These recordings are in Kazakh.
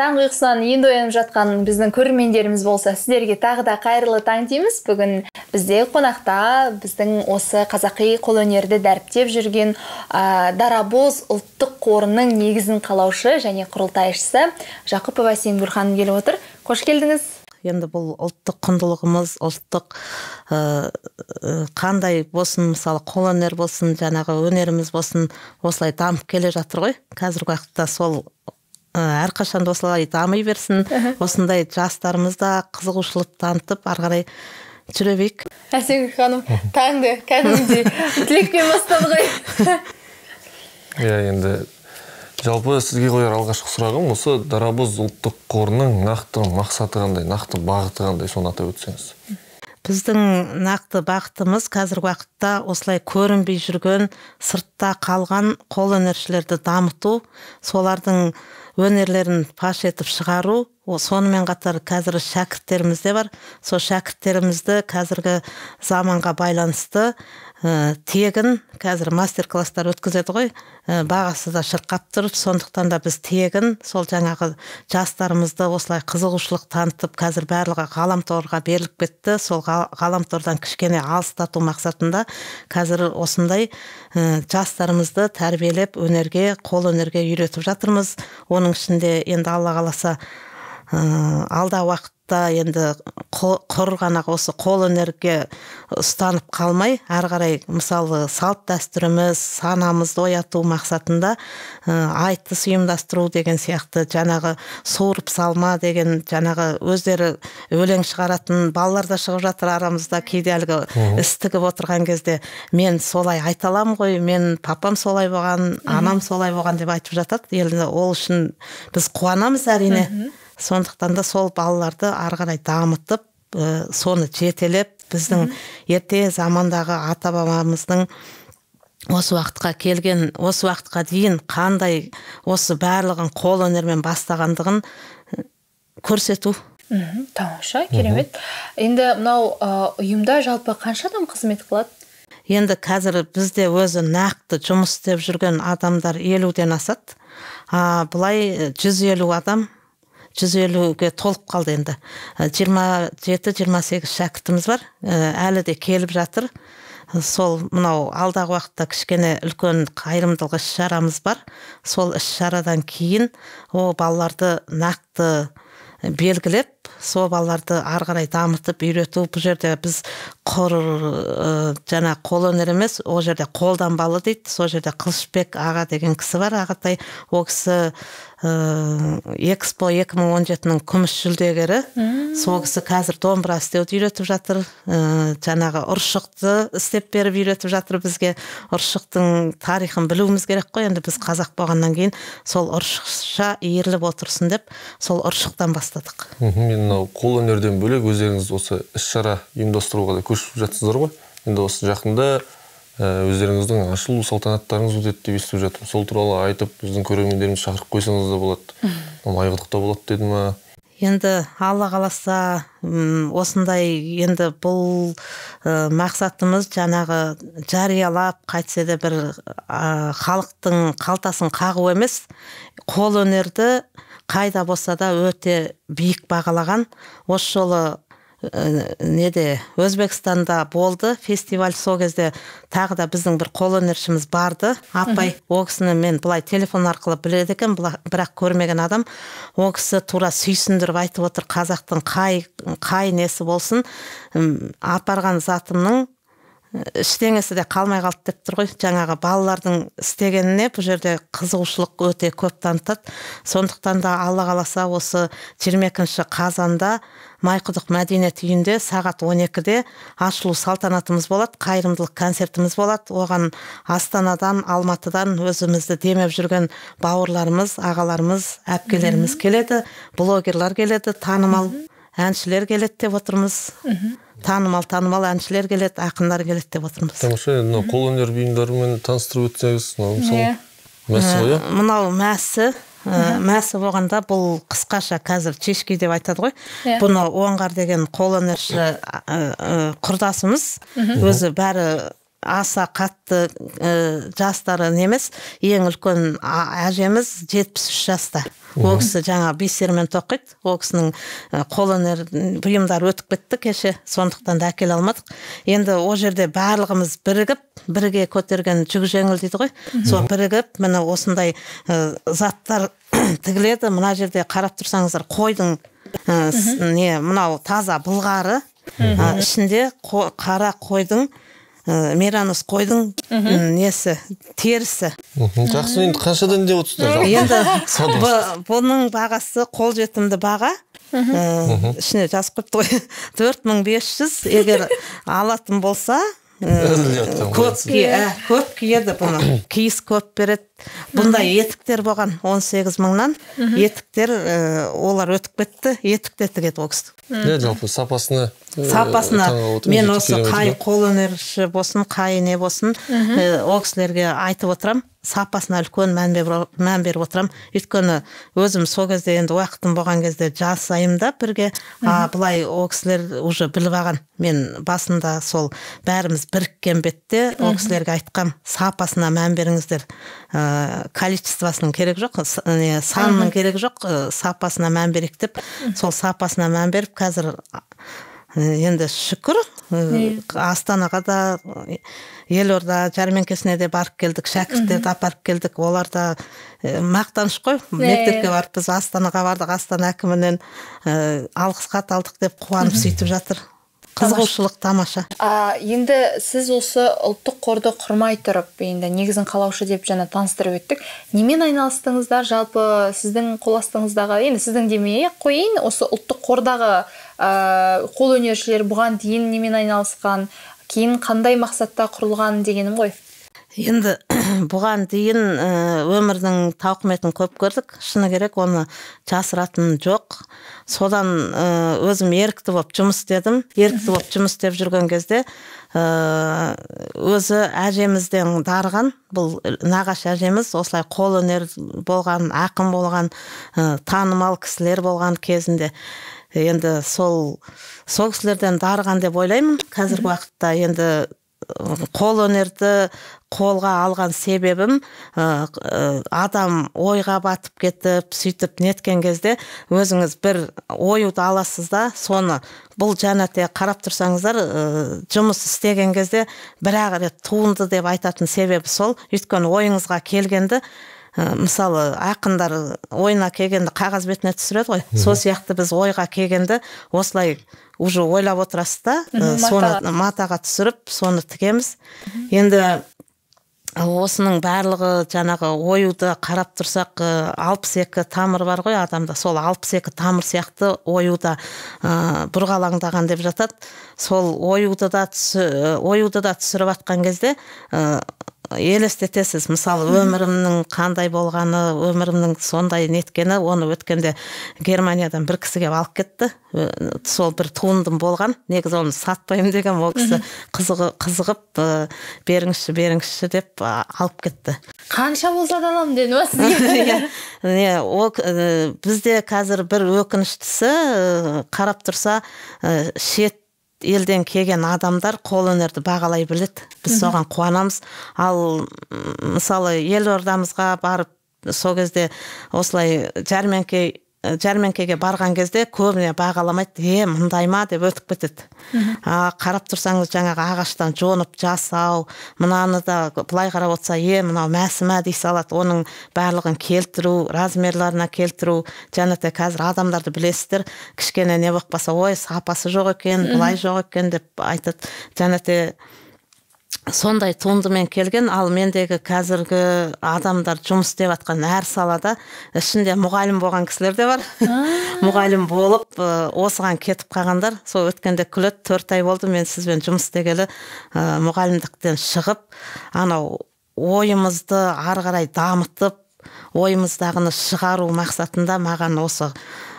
таңғы ұйқысынан енді оянып жатқан біздің көрермендеріміз болса сіздерге тағы да қайырлы таң дейміз бүгін бізде қонақта біздің осы қазақи қолөнерді дәріптеп жүрген ә, дарабоз ұлттық қорының негізін қалаушы және құрылтайшысы жақыпова сенгүл ханым келіп отыр қош келдіңіз енді бұл ұлттық құндылығымыз ұлттық қандай болсын мысалы қолөнер болсын жаңағы өнеріміз болсын осылай дамып келе жатыр ғой қазіргі уақытта сол Э, әрқашан да осылай дами берсін осындай жастарымыз да қызығушылық танытып ары қарай жүре берейік әсемгүл ханым таңды кәдімгідей тілекпен бастады ғой иә енді жалпы сізге қояр алғашқы сұрағым осы дарабоз ұлттық қорының нақты мақсаты қандай нақты бағыты қандай соны атап өтсеңіз біздің нақты бағытымыз қазіргі уақытта осылай көрінбей жүрген сыртта қалған қолөнершілерді дамыту солардың өнерлерін паш етіп шығару о, сонымен қатар қазір шәкірттеріміз де бар сол шәкірттерімізді қазіргі заманға байланысты ә, тегін қазір мастер класстар өткізеді ғой ә, бағасы да шырқап тұр сондықтан да біз тегін сол жаңағы жастарымызды осылай қызығушылық танытып қазір барлығы ғаламторға беріліп кетті сол ғаламтордан кішкене алыстату мақсатында қазір осындай ә, жастарымызды тәрбиелеп өнерге қол өнерге үйретіп жатырмыз оның ішінде енді алла қаласа Ә, алда уақытта енді құр ғана осы қолөнерге ұстанып қалмай әрі қарай мысалы салт дәстүріміз санамызды ояту мақсатында ә, айтыс ұйымдастыру деген сияқты жаңағы суырып салма деген жаңағы өздері өлең шығаратын балалар да шығып жатыр арамызда кейде әлгі іс тігіп отырған кезде мен солай айта аламын ғой мен папам солай болған анам солай болған деп айтып жатады енді ол үшін біз қуанамыз әрине сондықтан да сол балаларды ары қарай дамытып ә, соны жетелеп біздің ерте замандағы ата бабамыздың осы уақытқа келген осы уақытқа дейін қандай осы барлығын қол өнермен бастағандығын э, көрсету мхм тамаша керемет енді мынау э, ұйымда жалпы қанша адам қызмет қылады енді қазір бізде өзі нақты жұмыс істеп жүрген адамдар елуден асады а былай жүз елу адам жүз елуге толып қалды енді э, жиырма жеті жиырма сегіз шәкіртіміз бар э, әлі де келіп жатыр сол мынау алдағы уақытта кішкене үлкен қайырымдылық іс шарамыз бар сол іс шарадан кейін о балаларды нақты белгілеп сол балаларды ары қарай дамытып үйрету бұл жерде біз құр ә, э, жана қолөнер емес ол жерде қолданбалы дейді сол жерде қылышбек аға деген кісі бар ағатай ол кісі Э, экспо 2017 мың он жетінің күміс жүлдегері сол кісі қазір домбыра істеуді үйретіп жатыр ә, жаңағы ұршықты істеп беріп үйретіп жатыр бізге ұршықтың тарихын білуіміз керек қой енді біз қазақ болғаннан кейін сол ұршықша иіріліп отырсын деп сол ұршықтан бастадық мен мынау қолөнерден бөлек өздеріңіз осы іс шара ұйымдастыруға да көшіп жатсыздар ғой енді осы жақында Э, өздеріңіздің ашылу салтанаттарыңыз өтеді деп естіп жатырмын сол туралы айтып біздің көрермендерімізді шақырып қойсаңыз да болады майғұдықта болады деді ма енді алла қаласа осындай енді бұл ә, мақсатымыз жаңағы жариялап қайтсе де бір халықтың қалтасын қағу емес қол өнерді қайда болса да өте биік бағалаған осы жолы Э, неде өзбекстанда болды фестиваль сол кезде тағы да біздің бір қолөнершіміз барды апай ол кісіні мен былай телефон арқылы біледі екен бірақ көрмеген адам ол кісі тура сүйсіндіріп айтып отыр қазақтың қай қай несі болсын апарған затымның ештеңесі э, де қалмай қалды деп тұр ғой жаңағы балалардың істегеніне бұл жерде қызығушылық өте көп танытады сондықтан да алла қаласа осы 22 қазанда майқұдық мәдениет үйінде сағат 12-де ашылу салтанатымыз болады қайырымдылық концертіміз болады оған астанадан алматыдан өзімізді демеп жүрген бауырларымыз ағаларымыз әпкелеріміз келеді блогерлар келеді танымал әншілер келеді деп отырмыз танымал танымал әншілер келеді ақындар келеді деп отырмыз тамаша мынау қолөнер бұйымдарымен таныстырып өтсеңіз иә? мынау мысалы мынау мәсі Э, мәсі болғанда бұл қысқаша қазір чешки деп айтады ғой ә. бұны оңғар деген қолөнерші э, э, құрдасымыз өзі бәрі аса қатты ә, жастары емес ең үлкен әжеміз жетпіс үш жаста ол кісі жаңа бисермен тоқиды ол кісінің э, қолөнер бұйымдары өтіп кетті кеше сондықтан да әкеле алмадық енді ол жерде барлығымыз бірігіп бірге көтерген жүк жеңіл дейді ғой сол бірігіп міне осындай ә, заттар тігіледі мына жерде қарап тұрсаңыздар қойдың ә, не мынау таза былғары ішінде қара қойдың ә, қойдың несі терісі жақсы енді қаншадан деп отырсыздар енді бұның бағасы қолжетімді баға ішіне жазып қойыпты ғой төрт мың бес жүз егер алатын болса көп киеді бұны киіз көп береді бұндай етіктер болған 18 сегіз мыңнан етіктер олар өтіп кетті етік те тігеді ол кісі иә жалпы сапасына сапасына мен осы қай қолөнерші болсын қай не болсын ол айтып отырам сапасына үлкен мән беріп, беріп отырамын өйткені өзім сол кезде енді уақытым болған кезде жасайымда бірге а, былай ол кісілер уже біліп алған мен басында сол бәріміз біріккен бетте ол кісілерге айтқам сапасына мән беріңіздер ә, количествосының жоқ не санының керек жоқ э, сапасына мән берейік деп сол сапасына мән беріп қазір Э, енді шүкір э, астанаға да э, елорда жәрмеңкесіне де барып келдік шәкірттерді апарып келдік олар да мақтаныш қой мектепке барып біз астанаға бардық астана әкімінен алғыс хат алдық деп қуанып сөйтіп жатыр қызығушылық тамаша а, енді сіз осы ұлттық қорды құрмай тұрып енді негізін қалаушы деп жаңа таныстырып өттік немен айналыстыңыздар жалпы сіздің қол астыңыздағы енді сіздің демей ақ иә, қояйын осы ұлттық қордағы ә, қолөнершілер бұған дейін немен айналысқан кейін қандай мақсатта құрылған дегенім ғой енді бұған дейін э, өмірдің тауқыметін көп көрдік шыны керек оны жасыратын жоқ содан э, өзім ерікті болып жұмыс істедім ерікті болып жұмыс істеп жүрген кезде э, өзі әжемізден дарыған бұл нағаш әжеміз осылай қолөнер болған ақын болған танымал кісілер болған кезінде енді сол сол кісілерден дарыған деп ойлаймын қазіргі уақытта енді қол өнерді қолға алған себебім ә, адам ойға батып кетіп сөйтіп неткен кезде өзіңіз бір оюды аласыз да соны бұл жәнәте қарап тұрсаңыздар ә, жұмыс істеген кезде бір ақ рет туынды деп айтатын себебі сол өйткені ойыңызға келгенді Э, мысалы ақындар ойына келгенді қағаз бетіне түсіреді ғой сол сияқты біз ойға келгенді осылай уже ойлап отырасыз да э, соны матаға түсіріп соны тігеміз енді осының барлығы жаңағы оюды қарап тұрсақ э, алпыс екі тамыр бар ғой адамда сол алпыс екі тамыр сияқты оюда ә, бұрғалаңдаған деп жатады сол оюды да оюды да түсіріп жатқан кезде елестетесіз мысалы өмірімнің қандай болғаны өмірімнің сондай неткені оны өткенде германиядан бір кісіге алып кетті сол бір туындым болған негізі оны сатпаймын деген ол кісі қызығы, қызығып ыыы беріңізші беріңізші деп алып кетті қанша болса да аламын деді ма сізге иә. ол бізде қазір бір өкініштісі қарап тұрса шет елден келген адамдар қолөнерді бағалай біледі біз соған қуанамыз ал мысалы елордамызға барып сол кезде осылай жәрмеңке Э, жәрмеңкеге барған кезде көбіне бағаламайды е мындай ма деп өтіп кетеді а қарап тұрсаңыз жаңағы ағаштан жонып жасау мынаны да былай қарап отырса е мынау мәсі дей салады оның барлығын келтіру размерларына келтіру және де қазір адамдарды білесіздер кішкене не болып қалса ой сапасы жоқ екен былай жоқ екен деп айтады және де сондай туындымен келген ал мендегі қазіргі адамдар жұмыс істеп жатқан әр салада ішінде мұғалім болған кісілер де бар мұғалім болып осыған кетіп қағандар, сол өткенде күледі төрт ай болды мен сізбен жұмыс істегелі мұғалімдіктен шығып анау ойымызды ары қарай дамытып ойымыздағыны шығару мақсатында маған осы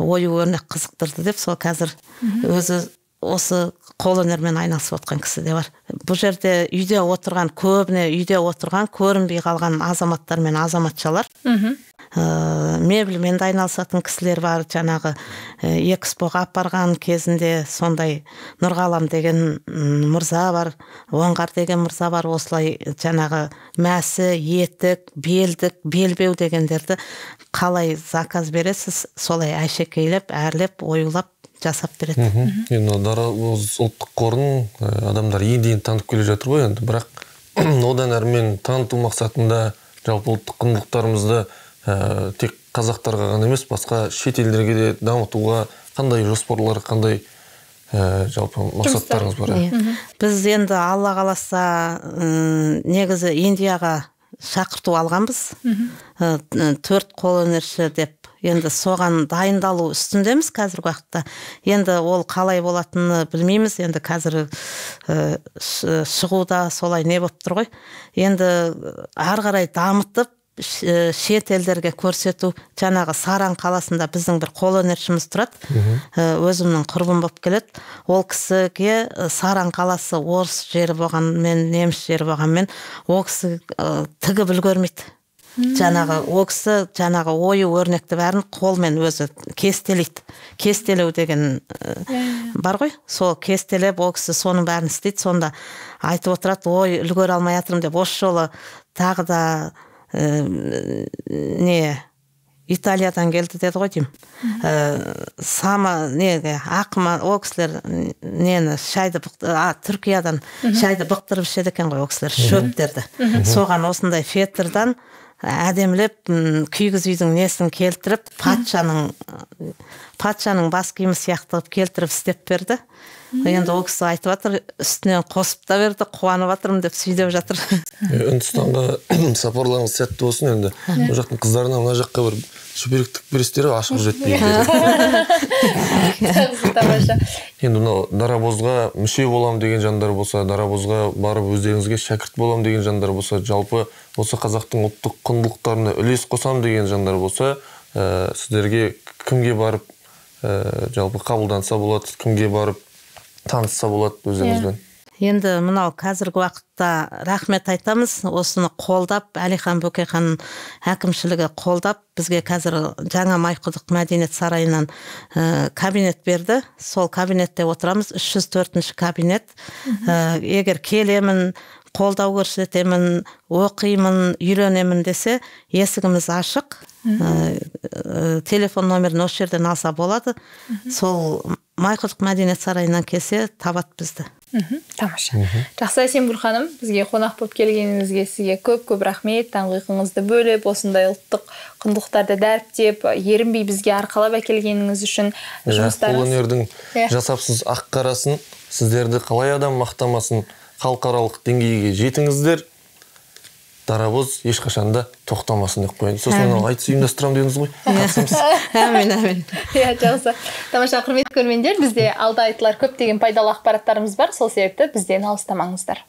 ою өрнек қызықтырды деп сол қазір өзі осы қолөнермен айналысып отқан кісі де бар бұл жерде үйде отырған көбіне үйде отырған көрінбей қалған азаматтар мен азаматшалар мхм ә, э, мебельмен де айналысатын кісілер бар жаңағы ә, экспоға апарған кезінде сондай нұрғалам деген мырза бар оңғар деген мырза бар осылай жаңағы мәсі етік белдік белбеу дегендерді қалай заказ бересіз солай әшекейлеп әрлеп оюлап жасап береді мхм енді мына ұлттық қорын ә, адамдар енді енді танытып келе жатыр ғой енді бірақ одан әрмен таныту мақсатында жалпы ұлттық құндылықтарымызды ә, тек қазақтарға ғана емес басқа шет елдерге де дамытуға қандай жоспарлар қандай ә, жалпы мақсаттарыңыз бар біз енді алла қаласа негізі индияға шақырту алғанбыз э, төрт қолөнерші деп енді соған дайындалу үстіндеміз қазіргі уақытта енді ол қалай болатыны білмейміз енді қазір э, шығуда солай не болып тұр ғой енді э, ары қарай дамытып шет елдерге көрсету жаңағы саран қаласында біздің бір қолөнершіміз тұрады э, өзімнің құрбым болып келеді ол кісіге э, саран қаласы орыс жері болғанмен неміс жері болғанмен ол кісі ә, тігіп үлгермейді жаңағы ол кісі жаңағы ою өрнекті бәрін қолмен өзі кестелейді кестелеу деген ә, бар ғой сол кестелеп ол кісі соның бәрін істейді сонда айтып отырады ой үлгере алмай жатырмын деп осы жолы тағы да не италиядан келді деді ғой деймін ә, э, сама неге ақма ол кісілер нені шайды э, а түркиядан шайды бықтырып ішеді екен ғой ол кісілер шөптерді соған осындай фетрдан э, әдемілеп күйгіз үйдің несін келтіріп патшаның патшаның бас киімі сияқты қылып келтіріп істеп берді енді ол кісі айтып жатыр үстінен қосып та берді қуанып жатырмын деп сөйдеп жатыр үндістанға сапарларыңыз сәтті болсын енді ол жақтың қыздарына мына жаққа бір тігіп бересіздер ашық жетпейді енді мынау дарабозға мүше боламын деген жандар болса дарабозға барып өздеріңізге шәкірт боламын деген жандар болса жалпы осы қазақтың ұлттық құндылықтарына үлес қосамын деген жандар болса ә, сіздерге кімге барып ә, жалпы қабылданса болады кімге барып танысса болады өзіңізбен иә. енді мынау қазіргі уақытта рахмет айтамыз осыны қолдап әлихан бөкейхан әкімшілігі қолдап бізге қазір жаңа майқұдық мәдениет сарайынан э, кабинет берді сол кабинетте отырамыз 304 ші кабинет ә, егер келемін қолдау көрсетемін оқимын үйренемін десе есігіміз ашық ә, ә, телефон номерін осы жерден алса болады сол майқұдық мәдениет сарайынан келсе табады бізді мхм тамаша жақсы әсемгүл ханым бізге қонақ болып келгеніңізге сізге көп көп рахмет таңғы ұйқыңызды бөліп осындай ұлттық құндылықтарды дәріптеп ерінбей бізге арқалап әкелгеніңіз үшін иә, қолөнердің иә. жасапсыз ақ қарасын сіздерді қалай адам мақтамасын халықаралық деңгейге жетіңіздер дарабоз ешқашанда тоқтамасын деп қояйын сосын анау айтыс ұйымдастырамын дедіңіз ғой әмин әмин иә жақсы тамаша құрметті көрермендер бізде алда айтылар көптеген пайдалы ақпараттарымыз бар сол себепті бізден алыстамаңыздар